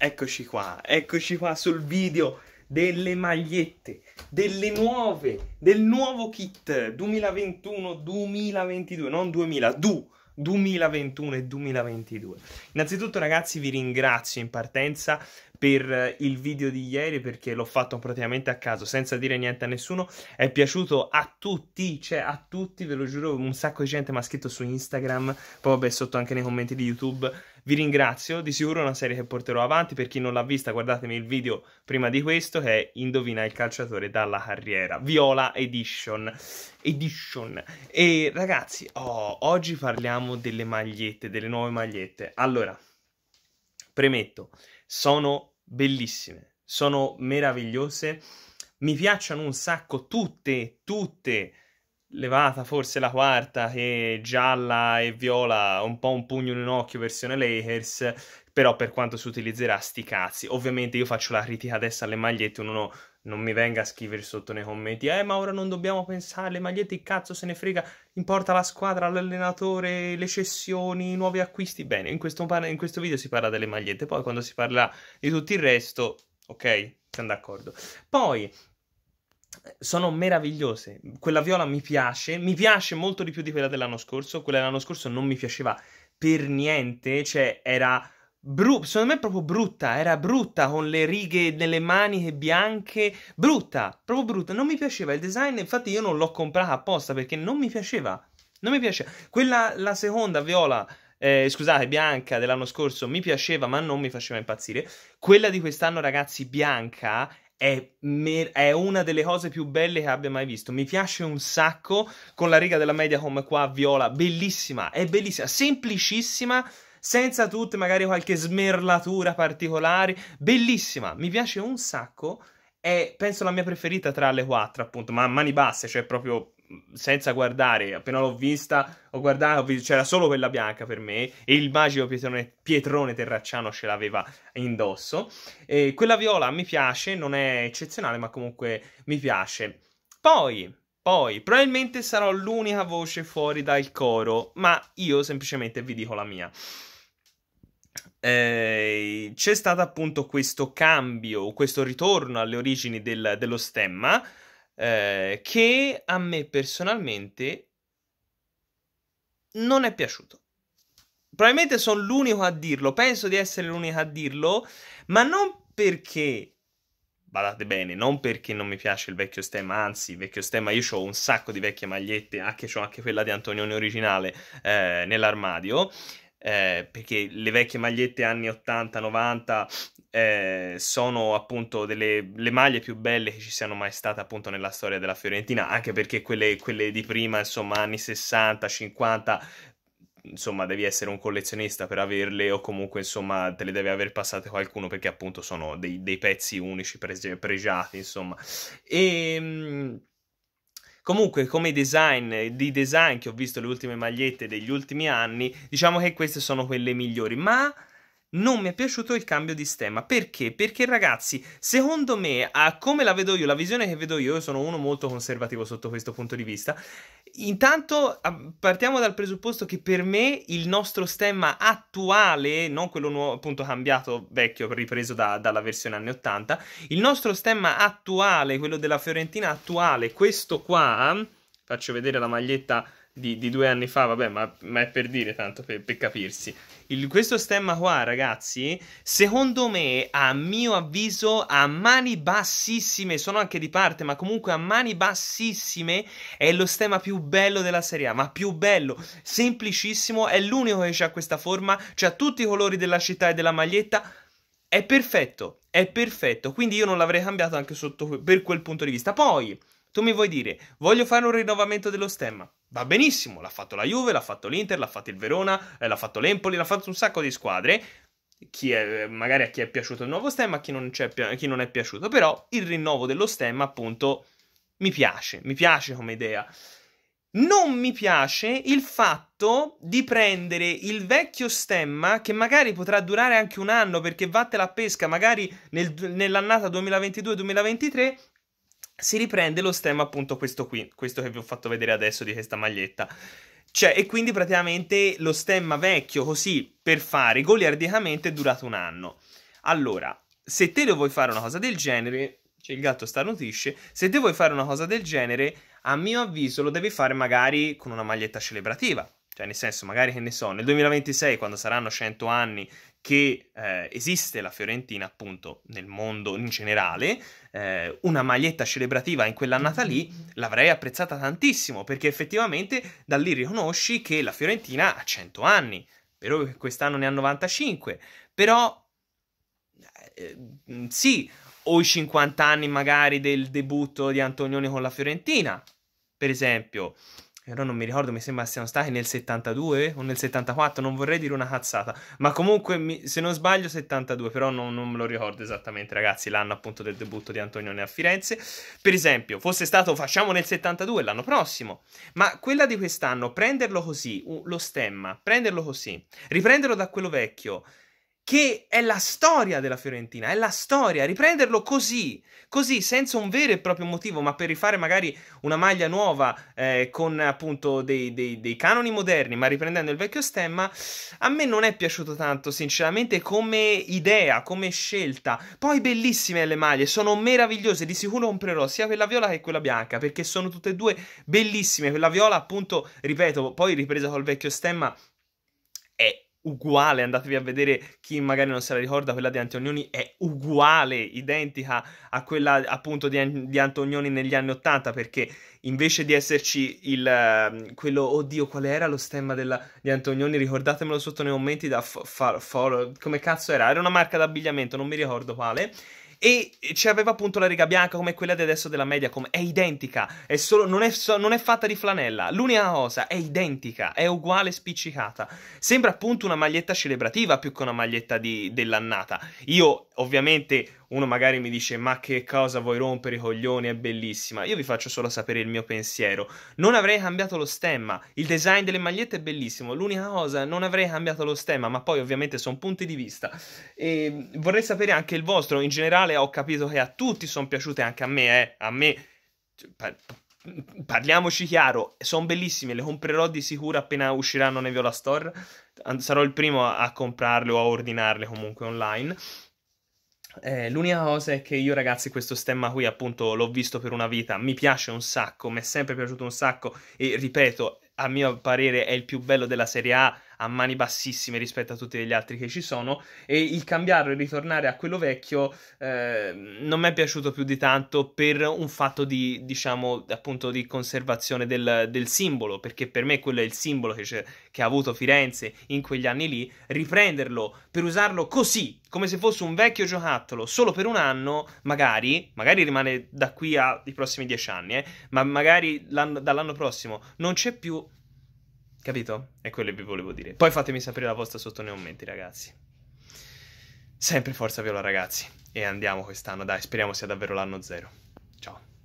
Eccoci qua, eccoci qua sul video delle magliette, delle nuove, del nuovo kit 2021-2022, non 2000, du 2021 e 2022. Innanzitutto ragazzi vi ringrazio in partenza per il video di ieri perché l'ho fatto praticamente a caso senza dire niente a nessuno è piaciuto a tutti cioè a tutti ve lo giuro un sacco di gente mi ha scritto su Instagram poi vabbè sotto anche nei commenti di YouTube vi ringrazio, di sicuro è una serie che porterò avanti, per chi non l'ha vista guardatemi il video prima di questo che è Indovina il calciatore dalla carriera, Viola Edition. Edition. E ragazzi, oh, oggi parliamo delle magliette, delle nuove magliette. Allora, premetto, sono bellissime, sono meravigliose, mi piacciono un sacco tutte, tutte levata forse la quarta che gialla e viola un po' un pugno in un occhio versione Lakers però per quanto si utilizzerà sti cazzi ovviamente io faccio la critica adesso alle magliette uno non mi venga a scrivere sotto nei commenti eh ma ora non dobbiamo pensare alle magliette il cazzo se ne frega importa la squadra l'allenatore le cessioni i nuovi acquisti bene in questo, in questo video si parla delle magliette poi quando si parla di tutto il resto ok siamo d'accordo poi sono meravigliose. Quella viola mi piace, mi piace molto di più di quella dell'anno scorso. Quella dell'anno scorso non mi piaceva per niente, cioè era bru- secondo me proprio brutta, era brutta con le righe delle maniche bianche, brutta, proprio brutta, non mi piaceva il design, infatti io non l'ho comprata apposta perché non mi piaceva. Non mi piaceva. Quella la seconda viola eh, scusate, bianca dell'anno scorso mi piaceva, ma non mi faceva impazzire. Quella di quest'anno, ragazzi, bianca è, mer- è, una delle cose più belle che abbia mai visto. Mi piace un sacco con la riga della Mediacom qua viola, bellissima, è bellissima, semplicissima, senza tutte magari qualche smerlatura particolare, bellissima, mi piace un sacco è penso la mia preferita tra le quattro, appunto, ma a mani basse, cioè proprio senza guardare, appena l'ho vista, ho guardato, c'era solo quella bianca per me e il magico Pietrone, Pietrone Terracciano ce l'aveva indosso. E quella viola mi piace, non è eccezionale, ma comunque mi piace. Poi, poi, probabilmente sarò l'unica voce fuori dal coro, ma io semplicemente vi dico la mia eh, c'è stato appunto questo cambio, questo ritorno alle origini del, dello stemma eh, che a me personalmente non è piaciuto. Probabilmente sono l'unico a dirlo, penso di essere l'unico a dirlo, ma non perché badate bene, non perché non mi piace il vecchio stemma, anzi, il vecchio stemma, io ho un sacco di vecchie magliette, anche, ho anche quella di Antonioni originale eh, nell'armadio, eh, perché le vecchie magliette anni 80-90 eh, sono appunto delle le maglie più belle che ci siano mai state appunto nella storia della Fiorentina, anche perché quelle, quelle di prima, insomma, anni 60-50, insomma, devi essere un collezionista per averle o comunque, insomma, te le deve aver passate qualcuno perché appunto sono dei, dei pezzi unici, pregi- pregiati, insomma. E... Ehm, Comunque, come design, di design che ho visto le ultime magliette degli ultimi anni, diciamo che queste sono quelle migliori, ma non mi è piaciuto il cambio di stemma. Perché? Perché ragazzi, secondo me, a come la vedo io, la visione che vedo io, sono uno molto conservativo sotto questo punto di vista. Intanto partiamo dal presupposto che per me il nostro stemma attuale, non quello nuovo, appunto cambiato, vecchio, ripreso da, dalla versione anni 80, il nostro stemma attuale, quello della Fiorentina attuale, questo qua, faccio vedere la maglietta di, di due anni fa, vabbè, ma, ma è per dire tanto per, per capirsi. Il, questo stemma qua, ragazzi, secondo me, a mio avviso, a mani bassissime, sono anche di parte, ma comunque a mani bassissime, è lo stemma più bello della Serie A, ma più bello, semplicissimo, è l'unico che ha questa forma, ha tutti i colori della città e della maglietta, è perfetto, è perfetto, quindi io non l'avrei cambiato anche sotto, per quel punto di vista. Poi, tu mi vuoi dire, voglio fare un rinnovamento dello stemma. Va benissimo, l'ha fatto la Juve, l'ha fatto l'Inter, l'ha fatto il Verona, eh, l'ha fatto l'Empoli, l'ha fatto un sacco di squadre. È, eh, magari a chi è piaciuto il nuovo stemma, a chi non, a chi non è piaciuto. Però il rinnovo dello stemma, appunto, mi piace, mi piace come idea. Non mi piace il fatto di prendere il vecchio stemma che magari potrà durare anche un anno perché vatte la pesca, magari nel, nell'annata 2022-2023 si riprende lo stemma appunto questo qui, questo che vi ho fatto vedere adesso di questa maglietta. Cioè, e quindi praticamente lo stemma vecchio così per fare goliardicamente è durato un anno. Allora, se te lo vuoi fare una cosa del genere, cioè il gatto starnutisce, se te vuoi fare una cosa del genere, a mio avviso lo devi fare magari con una maglietta celebrativa, cioè, nel senso, magari che ne so, nel 2026, quando saranno 100 anni che eh, esiste la Fiorentina, appunto, nel mondo in generale, eh, una maglietta celebrativa in quell'annata lì l'avrei apprezzata tantissimo, perché effettivamente da lì riconosci che la Fiorentina ha 100 anni, però quest'anno ne ha 95, però eh, mm, sì, o i 50 anni magari del debutto di Antonioni con la Fiorentina, per esempio, però non mi ricordo, mi sembra siano stati nel 72 o nel 74, non vorrei dire una cazzata, ma comunque mi, se non sbaglio 72, però non, non, me lo ricordo esattamente ragazzi, l'anno appunto del debutto di Antonione a Firenze. Per esempio, fosse stato facciamo nel 72 l'anno prossimo, ma quella di quest'anno, prenderlo così, lo stemma, prenderlo così, riprenderlo da quello vecchio, che è la storia della Fiorentina, è la storia, riprenderlo così, così, senza un vero e proprio motivo, ma per rifare magari una maglia nuova eh, con appunto dei, dei, dei, canoni moderni, ma riprendendo il vecchio stemma, a me non è piaciuto tanto, sinceramente, come idea, come scelta. Poi bellissime le maglie, sono meravigliose, di sicuro comprerò sia quella viola che quella bianca, perché sono tutte e due bellissime, quella viola appunto, ripeto, poi ripresa col vecchio stemma è uguale, andatevi a vedere chi magari non se la ricorda, quella di Antonioni è uguale, identica a quella appunto di, di Antonioni negli anni 80 perché invece di esserci il ehm, quello oddio qual era lo stemma della, di Antonioni ricordatemelo sotto nei commenti da f- far, for, come cazzo era era una marca d'abbigliamento non mi ricordo quale e c'aveva appunto la riga bianca come quella di adesso della Mediacom, è identica, è solo, non, è non, è fatta di flanella, l'unica cosa è identica, è uguale spiccicata, sembra appunto una maglietta celebrativa più che una maglietta di, dell'annata, io ovviamente uno magari mi dice ma che cosa vuoi rompere i coglioni, è bellissima, io vi faccio solo sapere il mio pensiero, non avrei cambiato lo stemma, il design delle magliette è bellissimo, l'unica cosa non avrei cambiato lo stemma, ma poi ovviamente sono punti di vista e vorrei sapere anche il vostro, in generale ho capito che a tutti sono piaciute anche a me, eh, a me cioè, parliamoci chiaro, sono bellissime, le comprerò di sicuro appena usciranno nei Viola Store, sarò il primo a comprarle o a ordinarle comunque online. Eh, l'unica cosa è che io, ragazzi, questo stemma qui, appunto, l'ho visto per una vita. Mi piace un sacco, mi è sempre piaciuto un sacco. E ripeto, a mio parere, è il più bello della Serie A a mani bassissime rispetto a tutti gli altri che ci sono e il cambiarlo e ritornare a quello vecchio eh, non mi è piaciuto più di tanto per un fatto di, diciamo, appunto di conservazione del, del simbolo, perché per me quello è il simbolo che, che ha avuto Firenze in quegli anni lì, riprenderlo per usarlo così, come se fosse un vecchio giocattolo, solo per un anno, magari, magari rimane da qui ai prossimi dieci anni, eh, ma magari l'anno, dall'anno prossimo non c'è più, Capito? È quello che vi volevo dire. Poi fatemi sapere la vostra sotto nei commenti, ragazzi. Sempre forza viola, ragazzi. E andiamo quest'anno, dai, speriamo sia davvero l'anno zero. Ciao.